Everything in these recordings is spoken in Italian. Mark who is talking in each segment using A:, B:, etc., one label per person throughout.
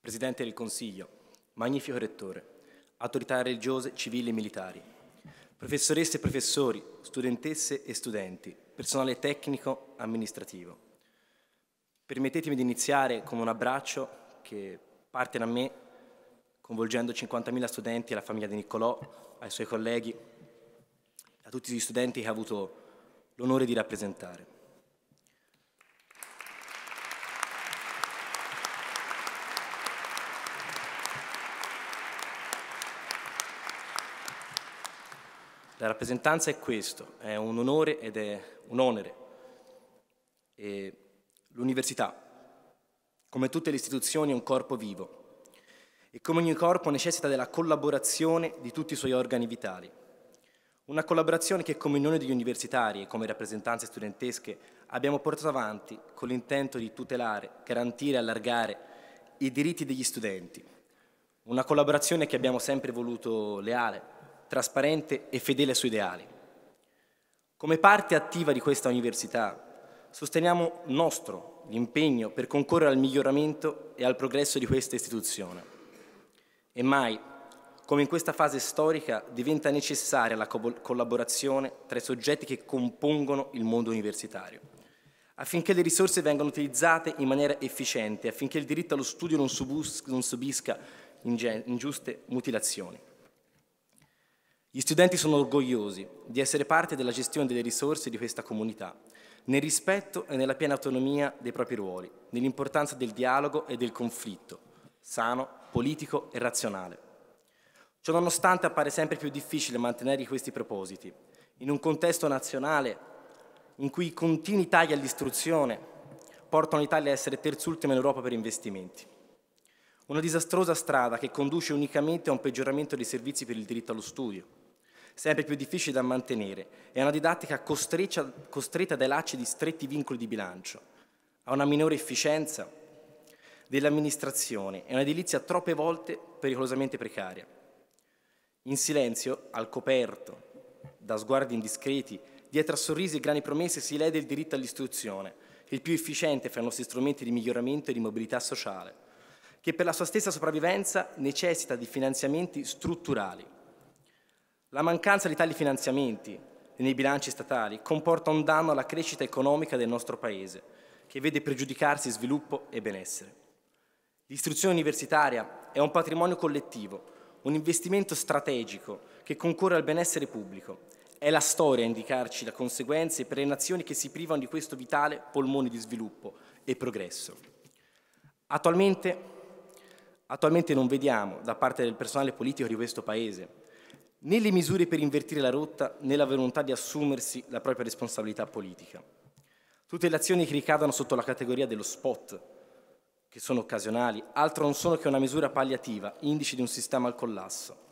A: Presidente del Consiglio, magnifico Rettore, autorità religiose, civili e militari, professoresse e professori, studentesse e studenti, personale tecnico amministrativo. Permettetemi di iniziare con un abbraccio che parte da me, coinvolgendo 50.000 studenti, la famiglia di Niccolò, ai suoi colleghi, a tutti gli studenti che ha avuto l'onore di rappresentare. La rappresentanza è questo, è un onore ed è un onere. E l'università, come tutte le istituzioni, è un corpo vivo e come ogni corpo necessita della collaborazione di tutti i suoi organi vitali. Una collaborazione che come unione degli universitari e come rappresentanze studentesche abbiamo portato avanti con l'intento di tutelare, garantire e allargare i diritti degli studenti. Una collaborazione che abbiamo sempre voluto leale, trasparente e fedele ai suoi ideali. Come parte attiva di questa università, sosteniamo nostro l'impegno per concorrere al miglioramento e al progresso di questa istituzione. E mai, come in questa fase storica, diventa necessaria la collaborazione tra i soggetti che compongono il mondo universitario, affinché le risorse vengano utilizzate in maniera efficiente, affinché il diritto allo studio non subisca ingiuste mutilazioni. Gli studenti sono orgogliosi di essere parte della gestione delle risorse di questa comunità, nel rispetto e nella piena autonomia dei propri ruoli, nell'importanza del dialogo e del conflitto, sano, politico e razionale. Ciononostante appare sempre più difficile mantenere questi propositi, in un contesto nazionale in cui i continui tagli all'istruzione portano l'Italia a essere terzultima in Europa per investimenti. Una disastrosa strada che conduce unicamente a un peggioramento dei servizi per il diritto allo studio, sempre più difficili da mantenere e a una didattica costretta dai lacci di stretti vincoli di bilancio, a una minore efficienza dell'amministrazione e a un'edilizia troppe volte pericolosamente precaria. In silenzio, al coperto, da sguardi indiscreti, dietro a sorrisi e grandi promesse si lede il diritto all'istruzione, il più efficiente fra i nostri strumenti di miglioramento e di mobilità sociale, che per la sua stessa sopravvivenza necessita di finanziamenti strutturali la mancanza di tali finanziamenti nei bilanci statali comporta un danno alla crescita economica del nostro Paese, che vede pregiudicarsi sviluppo e benessere. L'istruzione universitaria è un patrimonio collettivo, un investimento strategico che concorre al benessere pubblico. È la storia a indicarci le conseguenze per le nazioni che si privano di questo vitale polmone di sviluppo e progresso. Attualmente, attualmente non vediamo da parte del personale politico di questo Paese né le misure per invertire la rotta né la volontà di assumersi la propria responsabilità politica. Tutte le azioni che ricadono sotto la categoria dello spot, che sono occasionali, altro non sono che una misura palliativa, indice di un sistema al collasso.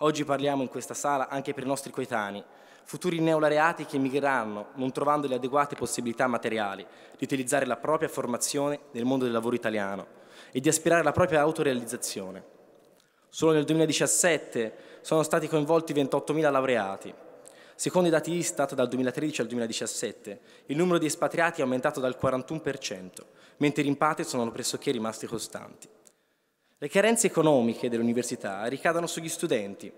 A: Oggi parliamo in questa sala anche per i nostri coetanei, futuri neolareati che emigreranno non trovando le adeguate possibilità materiali di utilizzare la propria formazione nel mondo del lavoro italiano e di aspirare alla propria autorealizzazione. Solo nel 2017 sono stati coinvolti 28.000 laureati. Secondo i dati Istat, dal 2013 al 2017, il numero di espatriati è aumentato dal 41%, mentre i rimpatri sono pressoché rimasti costanti. Le carenze economiche dell'università ricadono sugli studenti,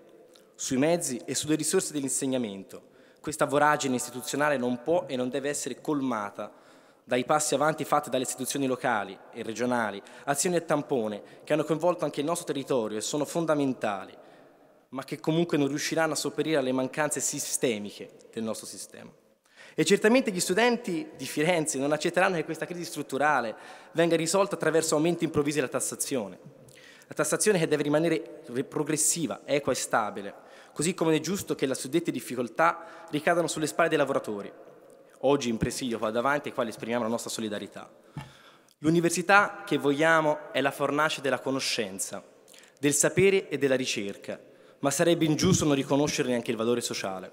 A: sui mezzi e sulle risorse dell'insegnamento. Questa voragine istituzionale non può e non deve essere colmata dai passi avanti fatti dalle istituzioni locali e regionali, azioni a tampone che hanno coinvolto anche il nostro territorio e sono fondamentali, ma che comunque non riusciranno a sopperire alle mancanze sistemiche del nostro sistema. E certamente gli studenti di Firenze non accetteranno che questa crisi strutturale venga risolta attraverso aumenti improvvisi della tassazione. La tassazione che deve rimanere progressiva, equa e stabile, così come è giusto che le suddette difficoltà ricadano sulle spalle dei lavoratori, oggi in presidio qua davanti ai quali esprimiamo la nostra solidarietà. L'università che vogliamo è la fornace della conoscenza, del sapere e della ricerca, ma sarebbe ingiusto non riconoscerne anche il valore sociale.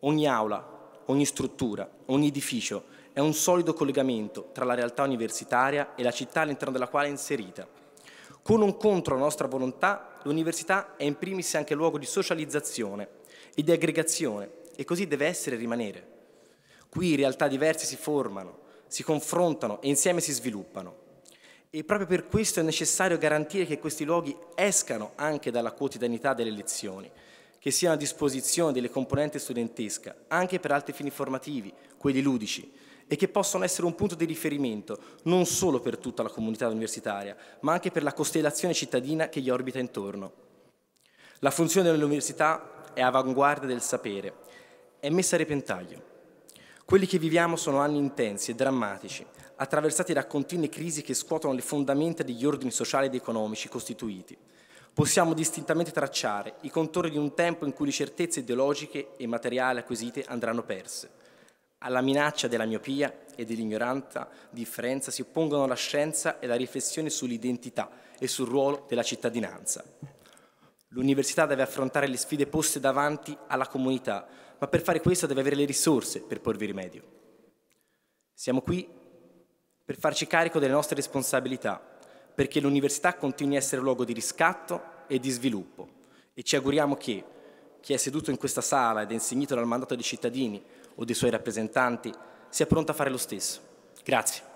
A: Ogni aula, ogni struttura, ogni edificio è un solido collegamento tra la realtà universitaria e la città all'interno della quale è inserita. Con un contro la nostra volontà, l'università è in primis anche luogo di socializzazione e di aggregazione e così deve essere e rimanere. Qui realtà diverse si formano, si confrontano e insieme si sviluppano. E proprio per questo è necessario garantire che questi luoghi escano anche dalla quotidianità delle lezioni, che siano a disposizione delle componenti studentesca, anche per altri fini formativi, quelli ludici, e che possano essere un punto di riferimento non solo per tutta la comunità universitaria, ma anche per la costellazione cittadina che gli orbita intorno. La funzione dell'università è avanguardia del sapere, è messa a repentaglio quelli che viviamo sono anni intensi e drammatici, attraversati da continue crisi che scuotono le fondamenta degli ordini sociali ed economici costituiti. Possiamo distintamente tracciare i contorni di un tempo in cui le certezze ideologiche e materiali acquisite andranno perse. Alla minaccia della miopia e dell'ignoranta differenza si oppongono la scienza e la riflessione sull'identità e sul ruolo della cittadinanza. L'università deve affrontare le sfide poste davanti alla comunità, ma per fare questo deve avere le risorse per porvi rimedio. Siamo qui per farci carico delle nostre responsabilità, perché l'università continui a essere luogo di riscatto e di sviluppo e ci auguriamo che chi è seduto in questa sala ed è insignito dal mandato dei cittadini o dei suoi rappresentanti sia pronto a fare lo stesso. Grazie.